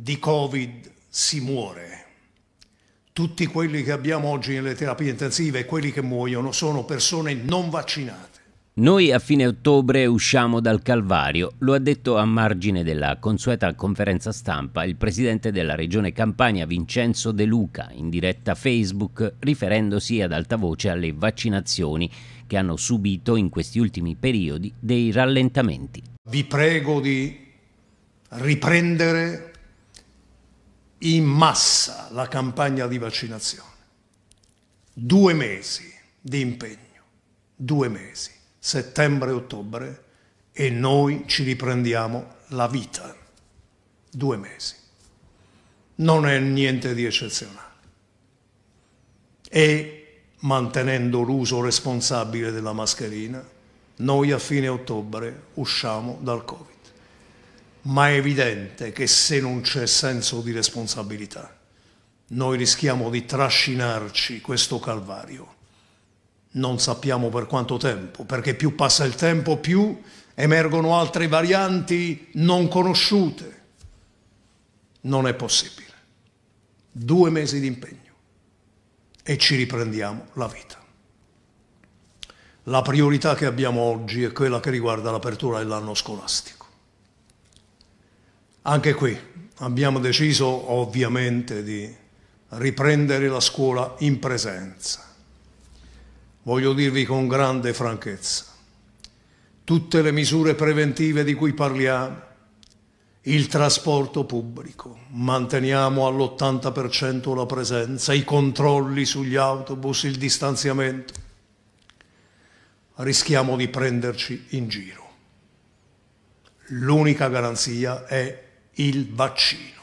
di Covid si muore. Tutti quelli che abbiamo oggi nelle terapie intensive e quelli che muoiono sono persone non vaccinate. Noi a fine ottobre usciamo dal Calvario, lo ha detto a margine della consueta conferenza stampa il presidente della regione Campania Vincenzo De Luca in diretta Facebook riferendosi ad alta voce alle vaccinazioni che hanno subito in questi ultimi periodi dei rallentamenti. Vi prego di riprendere in massa la campagna di vaccinazione. Due mesi di impegno, due mesi, settembre e ottobre, e noi ci riprendiamo la vita. Due mesi. Non è niente di eccezionale. E mantenendo l'uso responsabile della mascherina, noi a fine ottobre usciamo dal Covid ma è evidente che se non c'è senso di responsabilità, noi rischiamo di trascinarci questo calvario. Non sappiamo per quanto tempo, perché più passa il tempo, più emergono altre varianti non conosciute. Non è possibile. Due mesi di impegno e ci riprendiamo la vita. La priorità che abbiamo oggi è quella che riguarda l'apertura dell'anno scolastico. Anche qui abbiamo deciso ovviamente di riprendere la scuola in presenza. Voglio dirvi con grande franchezza, tutte le misure preventive di cui parliamo, il trasporto pubblico, manteniamo all'80% la presenza, i controlli sugli autobus, il distanziamento, rischiamo di prenderci in giro. L'unica garanzia è il vaccino.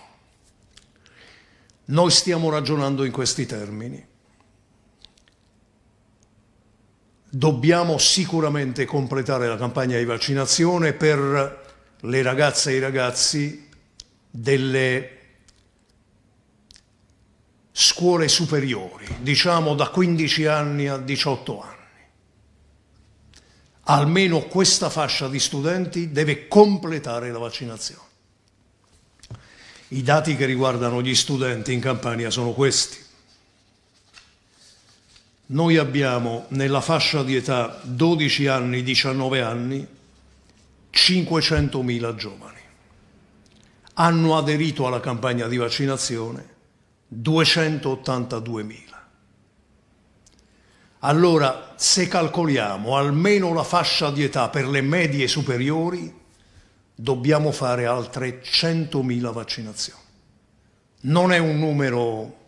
Noi stiamo ragionando in questi termini. Dobbiamo sicuramente completare la campagna di vaccinazione per le ragazze e i ragazzi delle scuole superiori, diciamo da 15 anni a 18 anni. Almeno questa fascia di studenti deve completare la vaccinazione. I dati che riguardano gli studenti in Campania sono questi. Noi abbiamo nella fascia di età 12 anni, 19 anni, 500.000 giovani. Hanno aderito alla campagna di vaccinazione 282.000. Allora, se calcoliamo almeno la fascia di età per le medie superiori, dobbiamo fare altre 100.000 vaccinazioni. Non è un numero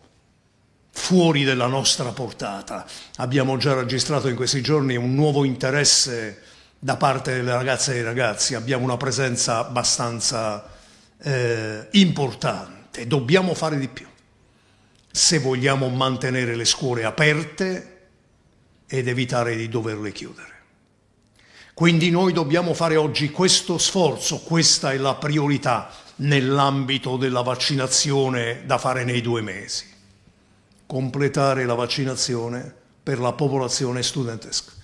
fuori della nostra portata. Abbiamo già registrato in questi giorni un nuovo interesse da parte delle ragazze e dei ragazzi, abbiamo una presenza abbastanza eh, importante, dobbiamo fare di più se vogliamo mantenere le scuole aperte ed evitare di doverle chiudere. Quindi noi dobbiamo fare oggi questo sforzo, questa è la priorità nell'ambito della vaccinazione da fare nei due mesi. Completare la vaccinazione per la popolazione studentesca.